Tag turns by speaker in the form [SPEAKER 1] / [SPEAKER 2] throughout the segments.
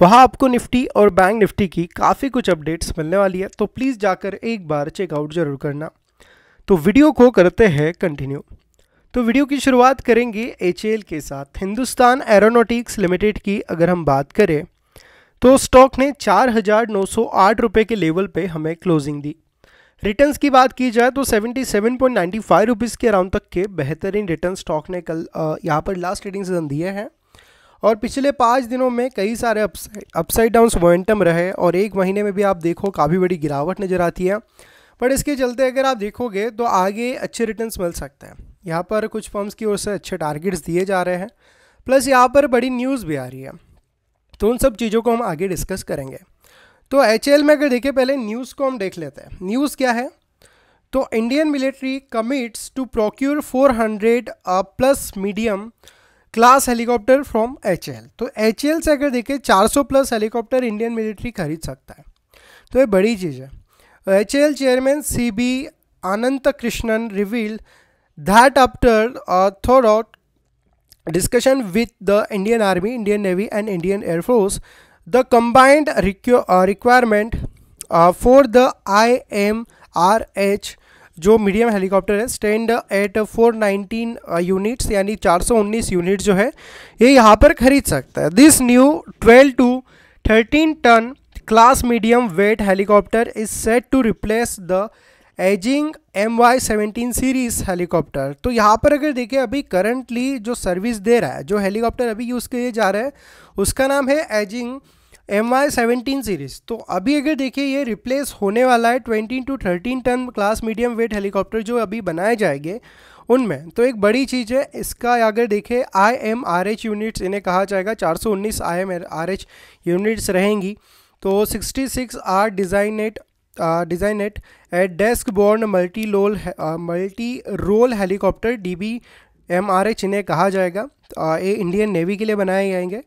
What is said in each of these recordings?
[SPEAKER 1] वहाँ आपको निफ्टी और बैंक निफ्टी की काफ़ी कुछ अपडेट्स मिलने वाली है तो प्लीज़ जाकर एक बार चेकआउट ज़रूर करना तो वीडियो को करते हैं कंटिन्यू तो वीडियो की शुरुआत करेंगे एच के साथ हिंदुस्तान एरोनोटिक्स लिमिटेड की अगर हम बात करें तो स्टॉक ने चार हज़ार नौ सौ आठ रुपये के लेवल पे हमें क्लोजिंग दी रिटर्न्स की बात की जाए तो 77.95 रुपीस के अराउंड तक के बेहतरीन रिटर्न स्टॉक ने कल यहाँ पर लास्ट ट्रेडिंग सीजन दिए हैं और पिछले पाँच दिनों में कई सारे अपसाइड अपसाइड डाउन मोमेंटम रहे और एक महीने में भी आप देखो काफ़ी बड़ी गिरावट नज़र आती है बट इसके चलते अगर आप देखोगे तो आगे अच्छे रिटर्न मिल सकते हैं यहाँ पर कुछ फर्म्स की ओर से अच्छे टारगेट्स दिए जा रहे हैं प्लस यहाँ पर बड़ी न्यूज़ भी आ रही है तो उन सब चीज़ों को हम आगे डिस्कस करेंगे तो एच में अगर देखें पहले न्यूज़ को हम देख लेते हैं न्यूज़ क्या है तो Indian military commits to procure 400 plus medium class helicopter from H तो एच से अगर देखें 400 प्लस हेलीकॉप्टर इंडियन मिलिट्री खरीद सकता है तो ये बड़ी चीज़ है H chairman C B Ananth Krishnan reveal that after throughout discussion with the Indian army Indian navy and Indian air force the combined requirement for the I M R H जो medium helicopter है स्टैंड एट 419 यूनिट्स यानी 419 unit जो है ये यहाँ पर खरीद सकता है this new 12 to 13 ton class medium weight helicopter is set to replace the ageing M Y seventeen series helicopter तो यहाँ पर अगर देखें अभी करंटली जो सर्विस दे रहा है जो हेलीकॉप्टर अभी यूज़ किए जा रहे हैं उसका नाम है ageing M I seventeen series तो अभी अगर देखिए ये रिप्लेस होने वाला है twenty to thirteen ton class medium weight helicopter जो अभी बनाए जाएंगे उनमें तो एक बड़ी चीज़ है इसका अगर देखें I M R H units इन्हें कहा जाएगा चार सौ उन्नीस I M R H units रहेंगी तो sixty six are designate design at at desk born multi lol multi role helicopter D B M R H इन्हें कहा जाएगा ये इंडियन नेवी के लिए बनाए जाएंगे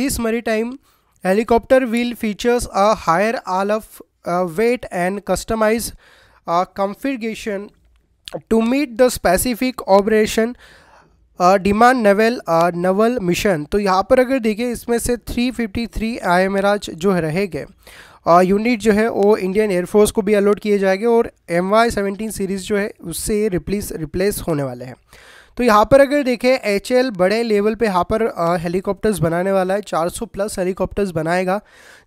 [SPEAKER 1] this maritime Helicopter will features a higher Aleph uh, weight and customized uh, configuration to meet the specific operation demand naval naval mission तो यहाँ पर अगर देखें इसमें से 353 आईएमएराज जो है रहेंगे यूनिट जो है वो इंडियन एयरफोर्स को भी अलॉट किए जाएंगे और एम वाई सीरीज़ जो है उससे रिप्लेस रिप्लेस होने वाले हैं तो यहाँ पर अगर देखें एच बड़े लेवल पे यहाँ पर हेलीकॉप्टर्स बनाने वाला है 400 प्लस हेलीकॉप्टर्स बनाएगा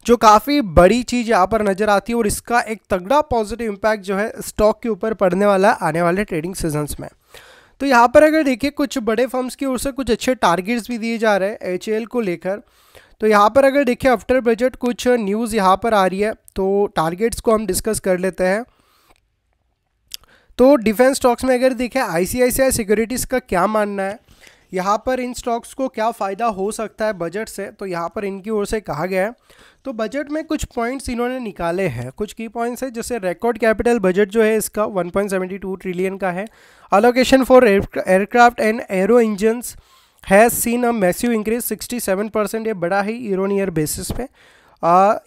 [SPEAKER 1] जो काफ़ी बड़ी चीज़ यहाँ पर नज़र आती है और इसका एक तगड़ा पॉजिटिव इम्पैक्ट जो है स्टॉक के ऊपर पड़ने वाला है आने वाले ट्रेडिंग सीजन्स में तो यहाँ पर अगर देखिए कुछ बड़े फर्म्स की ओर से कुछ अच्छे टारगेट्स भी दिए जा रहे हैं एच को लेकर तो यहाँ पर अगर देखिए आफ्टर बजट कुछ न्यूज़ यहाँ पर आ रही है तो टारगेट्स को हम डिस्कस कर लेते हैं तो डिफेंस स्टॉक्स में अगर देखें आईसीआईसीआई सिक्योरिटीज़ का क्या मानना है यहाँ पर इन स्टॉक्स को क्या फ़ायदा हो सकता है बजट से तो यहाँ पर इनकी ओर से कहा गया है तो बजट में कुछ पॉइंट्स इन्होंने निकाले हैं कुछ की पॉइंट्स है जैसे रिकॉर्ड कैपिटल बजट जो है इसका 1.72 ट्रिलियन का है allocation for aircraft and aero engines has seen a massive increase 67 percent ये बड़ा ही ईयर ऑन ईयर बेसिस पे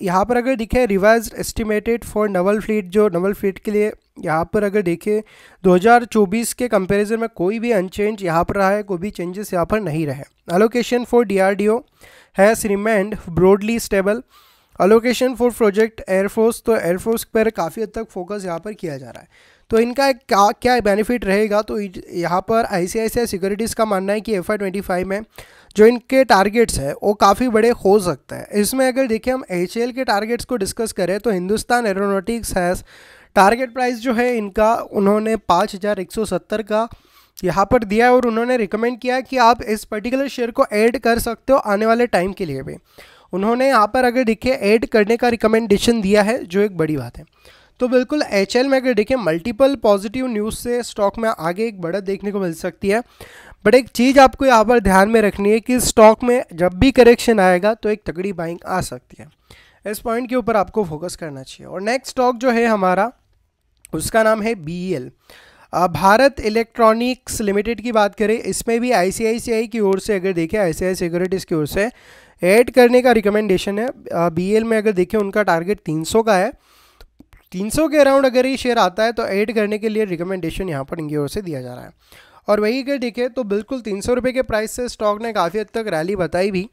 [SPEAKER 1] यहाँ पर अगर दिखे revise estimated for naval fleet जो नवल फ्लीट के लिए यहाँ पर अगर देखें 2024 के कंपैरिजन में कोई भी अनचेंज यहाँ पर रहा है कोई भी चेंजेस यहाँ पर नहीं रहे allocation for DRDO has remained broadly stable allocation for project air force तो एयरफोर्स पर काफ़ी हद तक फोकस यहाँ पर किया जा रहा है तो इनका क्या क्या बेनिफिट रहेगा तो यहाँ पर आई सी सिक्योरिटीज़ का मानना है कि एफ आई में जो इनके टारगेट्स हैं वो काफ़ी बड़े हो सकते हैं इसमें अगर देखें हम एच के टारगेट्स को डिस्कस करें तो Hindustan Aeronautics has target price जो है इनका उन्होंने पाँच हज़ार एक सौ सत्तर का यहाँ पर दिया है और उन्होंने रिकमेंड किया है कि आप इस पर्टिकुलर शेयर को ऐड कर सकते हो आने वाले टाइम के लिए भी उन्होंने यहाँ पर अगर देखिए ऐड करने का रिकमेंडेशन दिया है जो एक बड़ी बात है तो बिल्कुल एच में अगर देखें मल्टीपल पॉजिटिव न्यूज़ से स्टॉक में आगे एक बढ़त देखने को मिल सकती है बट एक चीज़ आपको यहाँ पर ध्यान में रखनी है कि स्टॉक में जब भी करेक्शन आएगा तो एक तगड़ी बाइंग आ सकती है इस पॉइंट के ऊपर आपको फोकस करना चाहिए और नेक्स्ट स्टॉक जो है हमारा उसका नाम है B E L Bharat Electronics Limited की बात करें इसमें भी आईसीआईसीआई की ओर से अगर देखें आईसीआई सिक्योरिटीज़ की ओर से ऐड करने का रिकमेंडेशन है बीएल e में अगर देखें उनका टारगेट 300 का है 300 के अराउंड अगर ये शेयर आता है तो ऐड करने के लिए रिकमेंडेशन यहाँ पर इनकी ओर से दिया जा रहा है और वही अगर देखें तो बिल्कुल तीन सौ के प्राइस से स्टॉक ने काफ़ी हद तक रैली बताई भी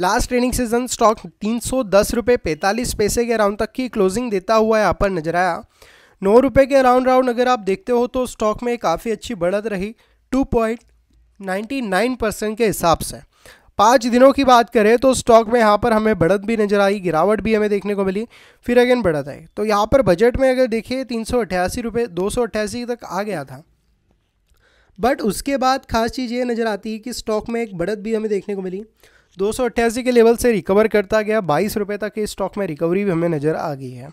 [SPEAKER 1] लास्ट ट्रेडिंग सीजन स्टॉक तीन सौ दस रुपये पैंतालीस पैसे के अराउंड तक की क्लोजिंग देता हुआ यहाँ पर नजर आया नौ रुपये के राउंड राउंड अगर आप देखते हो तो स्टॉक में काफ़ी अच्छी बढ़त रही two point ninety nine percent के हिसाब से पाँच दिनों की बात करें तो स्टॉक में यहाँ पर हमें बढ़त भी नजर आई गिरावट भी हमें देखने को मिली फिर अगेन बढ़त आई तो यहाँ पर बजट में अगर देखिए तीन सौ अट्ठासी रुपये दो सौ अट्ठासी तक आ गया था बट उसके बाद खास चीज़ ये नज़र आती है कि स्टॉक में एक बढ़त भी हमें देखने को मिली दो सौ अट्ठासी के लेवल से रिकवर करता गया बाईस रुपये तक के स्टॉक में रिकवरी भी हमें नज़र आ गई है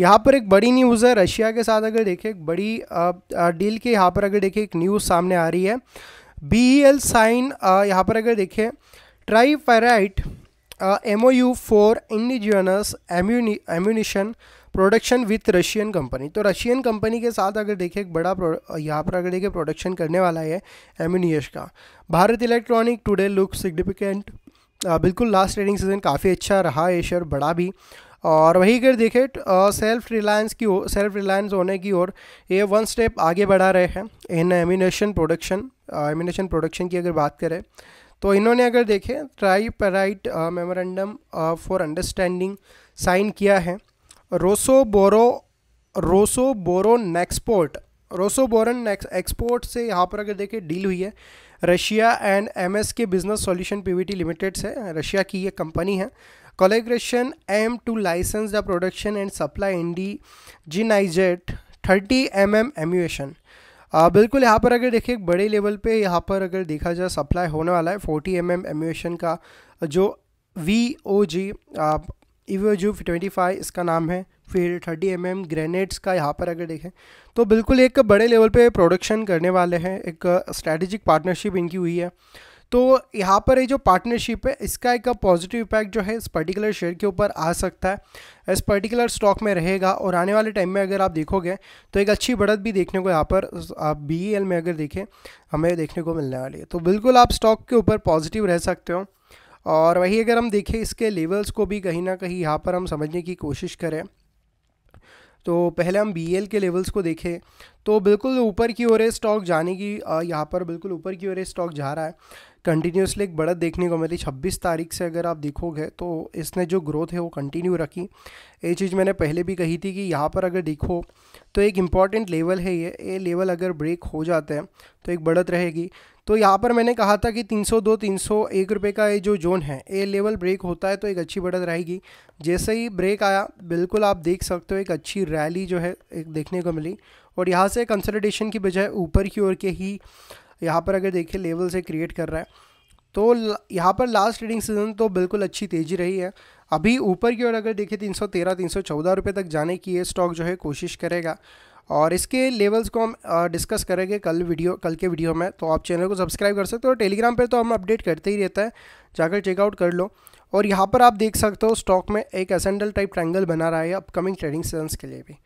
[SPEAKER 1] यहाँ पर एक बड़ी न्यूज़ है रशिया के साथ अगर देखें एक बड़ी डील के यहाँ पर अगर देखें एक न्यूज़ सामने आ रही है बी ई एल साइन यहाँ पर अगर देखें tripartite M O U for indigenous ammunition production with Russian company तो रशियन कंपनी के साथ अगर देखें एक बड़ा यहाँ पर अगर देखें प्रोडक्शन करने वाला है एम्यूनियश का Bharat electronic today look significant बिल्कुल लास्ट ट्रेडिंग सीजन काफ़ी अच्छा रहा है शेयर बड़ा भी और वहीं अगर देखें सेल्फ रिलायंस की सेल्फ रिलायंस होने की ओर ये वन स्टेप आगे बढ़ा रहे हैं in ammunition production ammunition production की अगर बात करें तो इन्होंने अगर देखें tripartite memorandum for understanding sign किया है Roso Boro Roso Boro Nexport Rosoboronexport से यहाँ पर अगर देखें डील हुई है Russia and MS K business solution PVT limited से रशिया की ये कंपनी है collaboration aim to license the production and supply नाइजेट 30 mm एम एम्यूएशन बिल्कुल यहाँ पर अगर देखिए बड़े लेवल पे यहाँ पर अगर देखा जाए सप्लाई होने वाला है 40 एम एम एम्यूएशन का जो V O G E V O twenty five इसका नाम है फिर 30 एम एम ग्रेनेड्स का यहाँ पर अगर देखें तो बिल्कुल एक बड़े लेवल पे प्रोडक्शन करने वाले हैं एक स्ट्रैटेजिक पार्टनरशिप इनकी हुई है तो यहाँ पर ये जो पार्टनरशिप है इसका एक पॉजिटिव इम्पैक्ट जो है इस पर्टिकुलर शेयर के ऊपर आ सकता है इस पर्टिकुलर स्टॉक में रहेगा और आने वाले टाइम में अगर आप देखोगे तो एक अच्छी बढ़त भी देखने को यहाँ पर आप बी एल e में अगर देखें हमें देखने को मिलने वाली है तो बिल्कुल आप स्टॉक के ऊपर पॉजिटिव रह सकते हो और वही अगर हम देखें इसके लेवल्स को भी कहीं ना कहीं यहाँ पर हम समझने की कोशिश करें तो पहले हम बी e के लेवल्स को देखें तो बिल्कुल ऊपर की ओर है स्टॉक जाने की यहाँ पर बिल्कुल ऊपर की ओर है स्टॉक जा रहा है कंटिन्यूसली एक बढ़त देखने को मिली 26 तारीख से अगर आप देखोगे तो इसने जो ग्रोथ है वो कंटिन्यू रखी ये चीज़ मैंने पहले भी कही थी कि यहाँ पर अगर देखो तो एक इम्पॉर्टेंट लेवल है ये ये लेवल अगर ब्रेक हो जाते हैं तो एक बढ़त रहेगी तो यहाँ पर मैंने कहा था कि 302 301 रुपए का ये जो जोन है ए लेवल ब्रेक होता है तो एक अच्छी बढ़त रहेगी जैसे ही ब्रेक आया बिल्कुल आप देख सकते हो एक अच्छी रैली जो है एक देखने को मिली और यहाँ से कंसल्टेशन की बजाय ऊपर की ओर के ही यहाँ पर अगर देखिए लेवल से क्रिएट कर रहा है तो यहाँ पर लास्ट ट्रेडिंग सीजन तो बिल्कुल अच्छी तेज़ी रही है अभी ऊपर की ओर अगर देखें 313 314 रुपए तक जाने की ये स्टॉक जो है कोशिश करेगा और इसके लेवल्स को हम डिस्कस करेंगे कल वीडियो कल के वीडियो में तो आप चैनल को सब्सक्राइब कर सकते हो और टेलीग्राम पर तो हम अपडेट करते ही रहता है जाकर चेकआउट कर लो और यहाँ पर आप देख सकते हो स्टॉक में एक असेंडल टाइप ट्रैंगल बना रहा है अपकमिंग ट्रेडिंग सीजन के लिए भी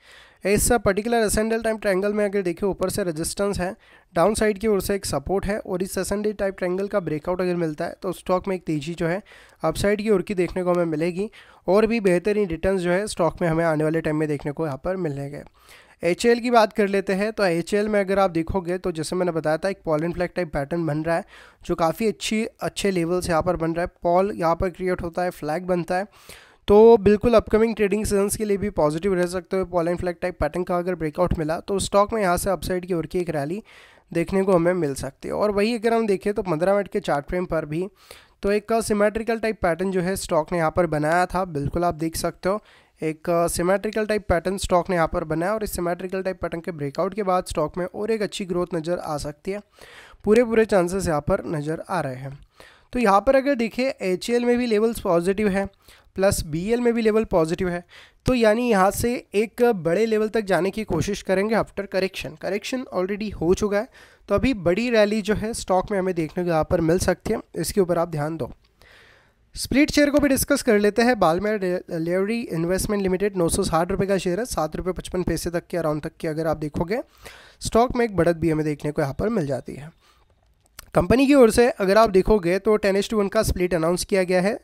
[SPEAKER 1] इस पर्टिकुलर असेंडल टाइप ट्रैंगल में अगर देखें ऊपर से रेजिस्टेंस है डाउन साइड की ओर से एक सपोर्ट है और इस असेंडल टाइप ट्रैंगल का ब्रेकआउट अगर मिलता है तो स्टॉक में एक तेज़ी जो है अपसाइड की ओर की देखने को हमें मिलेगी और भी बेहतरीन रिटर्न जो है स्टॉक में हमें आने वाले टाइम में देखने को यहाँ पर मिलेंगे एच की बात कर लेते हैं तो एच में अगर आप देखोगे तो जैसे मैंने बताया था एक pole and flag type pattern बन रहा है जो काफ़ी अच्छी अच्छे लेवल्स यहाँ पर बन रहा है पॉल यहाँ पर क्रिएट होता है फ्लैग बनता है तो बिल्कुल अपकमिंग ट्रेडिंग सीजन के लिए भी पॉजिटिव रह सकते हो pole and flag type pattern का अगर ब्रेकआउट मिला तो स्टॉक में यहाँ से अपसाइड की ओर की एक रैली देखने को हमें मिल सकती है और वही अगर हम देखें तो पंद्रह मिनट के चार्ट फ्रेम पर भी तो एक सिमेट्रिकल टाइप पैटर्न जो है स्टॉक ने यहाँ पर बनाया था बिल्कुल आप देख सकते हो एक सिमेट्रिकल टाइप पैटर्न स्टॉक ने यहाँ पर बनाया और इस सिमेट्रिकल टाइप पैटर्न के ब्रेकआउट के बाद स्टॉक में और एक अच्छी ग्रोथ नज़र आ सकती है पूरे पूरे चांसेस यहाँ पर नज़र आ रहे हैं तो यहाँ पर अगर देखिए एच में भी लेवल्स पॉजिटिव है प्लस बी में भी लेवल पॉजिटिव है तो यानी यहाँ से एक बड़े लेवल तक जाने की कोशिश करेंगे आफ्टर करेक्शन करेक्शन ऑलरेडी हो चुका है तो अभी बड़ी रैली जो है स्टॉक में हमें देखने को यहाँ पर मिल सकती है इसके ऊपर आप ध्यान दो स्प्लिट शेयर को भी डिस्कस कर लेते हैं बालमेर लेवरी इन्वेस्टमेंट लिमिटेड नौ सौ साठ रुपये का शेयर है सात रुपये पचपन पैसे तक के अराउंड तक के अगर आप देखोगे स्टॉक में एक बढ़त भी हमें देखने को यहाँ पर मिल जाती है कंपनी की ओर से अगर आप देखोगे तो टेन एस टू वन का स्प्लिट अनाउंस किया गया है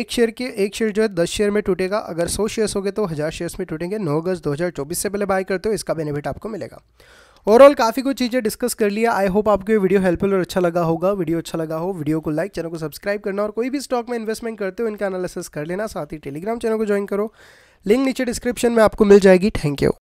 [SPEAKER 1] एक शेयर के एक शेयर जो है दस शेयर में टूटेगा अगर सौ शेयर्स हो गए तो हज़ार शेयर्स में टूटेंगे नौ अगस्त दो हज़ार चौबीस से पहले बाय करते हो इसका बेनिफिट आपको मिलेगा ओवरऑल काफ़ी कुछ चीज़ें डिस्कस कर लिया आई होप आपको ये वीडियो हेल्पफुल और अच्छा लगा होगा वीडियो अच्छा लगा हो वीडियो को लाइक चैनल को सब्सक्राइब करना और कोई भी स्टॉक में इन्वेस्टमेंट करते हो इनका एनालिसिस कर लेना साथ ही टेलीग्राम चैनल को ज्वाइन करो लिंक नीचे डिस्क्रिप्शन में आपको मिल जाएगी थैंक यू